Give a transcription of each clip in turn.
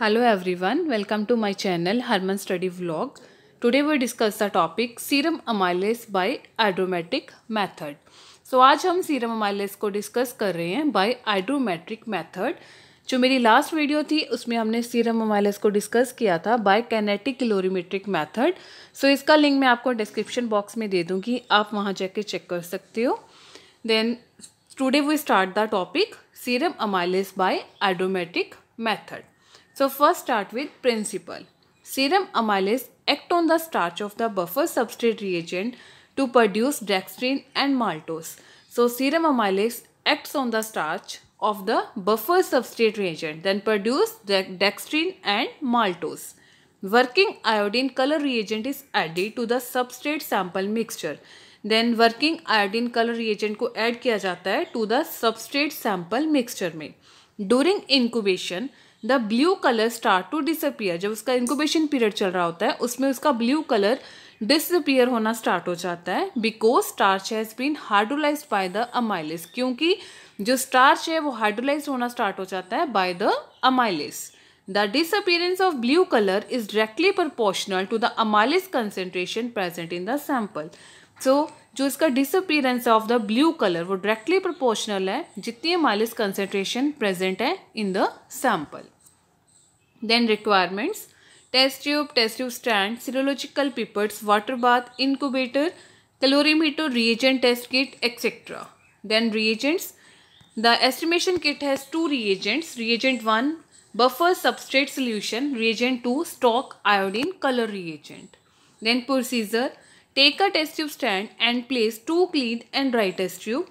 Hello everyone welcome to my channel Harman study vlog today we discuss the topic serum amylase by iodometric method so आज हम serum amylase को discuss कर रहे हैं bye iodometric method जो मेरी last video थी उसमें हमने सीरम अमाइलेस को डिस्कस किया था by kinetic colorimetric method so इसका लिंक मैं आपको डिस्क्रिप्शन बॉक्स में दे दूँगी आप वहाँ जाके चेक कर सकते हो then today we start the topic serum amylase by iodometric method So first start with principle. Serum amylase act on the starch of the buffer substrate reagent to produce dextrin and maltose. So serum amylase acts on the starch of the buffer substrate reagent then produce dextrin and maltose. Working iodine color reagent is added to the substrate sample mixture. Then working iodine color reagent को add किया जाता the substrate sample mixture mixture During incubation the blue colour start to disappear जब उसका इंकोबेशन period चल रहा होता है उसमें उसका ब्लू कलर डिसअपियर होना स्टार्ट हो जाता है because starch has been hydrolysed by the amylase क्योंकि जो स्टार्च है वो हार्डोलाइज होना स्टार्ट हो जाता है by the amylase the disappearance of blue colour is directly proportional to the amylase concentration present in the sample so जो इसका disappearance of the blue colour वो डायरेक्टली प्रपोर्शनल है जितनी अमाइलिस कंसेंट्रेशन प्रेजेंट है in the sample Then requirements test tube, test tube stand, serological pipettes, water bath, incubator, calorimeter, reagent test kit, etc. Then reagents. The estimation kit has two reagents. Reagent 1 buffer substrate solution, reagent 2 stock iodine color reagent. Then procedure. Take a test tube stand and place two clean and dry test tube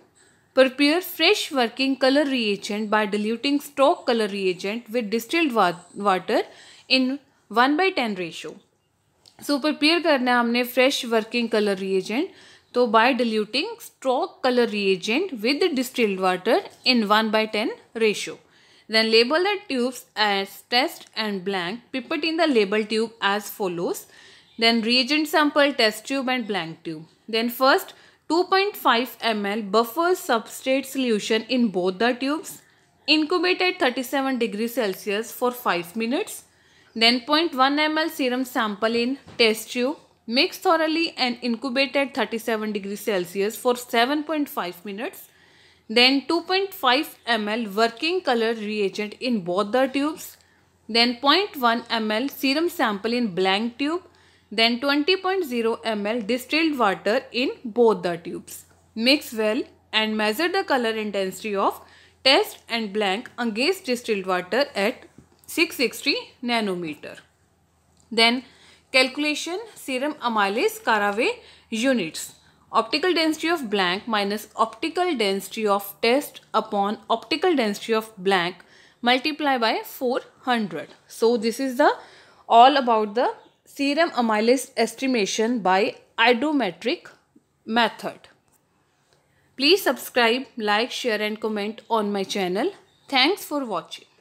Prepare fresh working color reagent by diluting stock color reagent with distilled water in 1 by 10 ratio. so, prepare. करना है हमने fresh working colour reagent तो by diluting stock colour reagent with distilled water in one by ten then label the tubes as test and blank pipette in the label tube as follows then reagent sample test tube and blank tube then first 2.5 ml buffer substrate solution in both the tubes. Incubate at 37 degrees Celsius for 5 minutes. Then 0.1 ml serum sample in test tube. Mix thoroughly and incubate at 37 degrees Celsius for 7.5 minutes. Then 2.5 ml working color reagent in both the tubes. Then 0.1 ml serum sample in blank tube then 20.0 ml distilled water in both the tubes. Mix well and measure the color intensity of test and blank against distilled water at 660 nanometer. Then calculation serum amylase caraway units. Optical density of blank minus optical density of test upon optical density of blank multiply by 400. So this is the all about the serum amylase estimation by idometric method. Please subscribe, like, share and comment on my channel. Thanks for watching.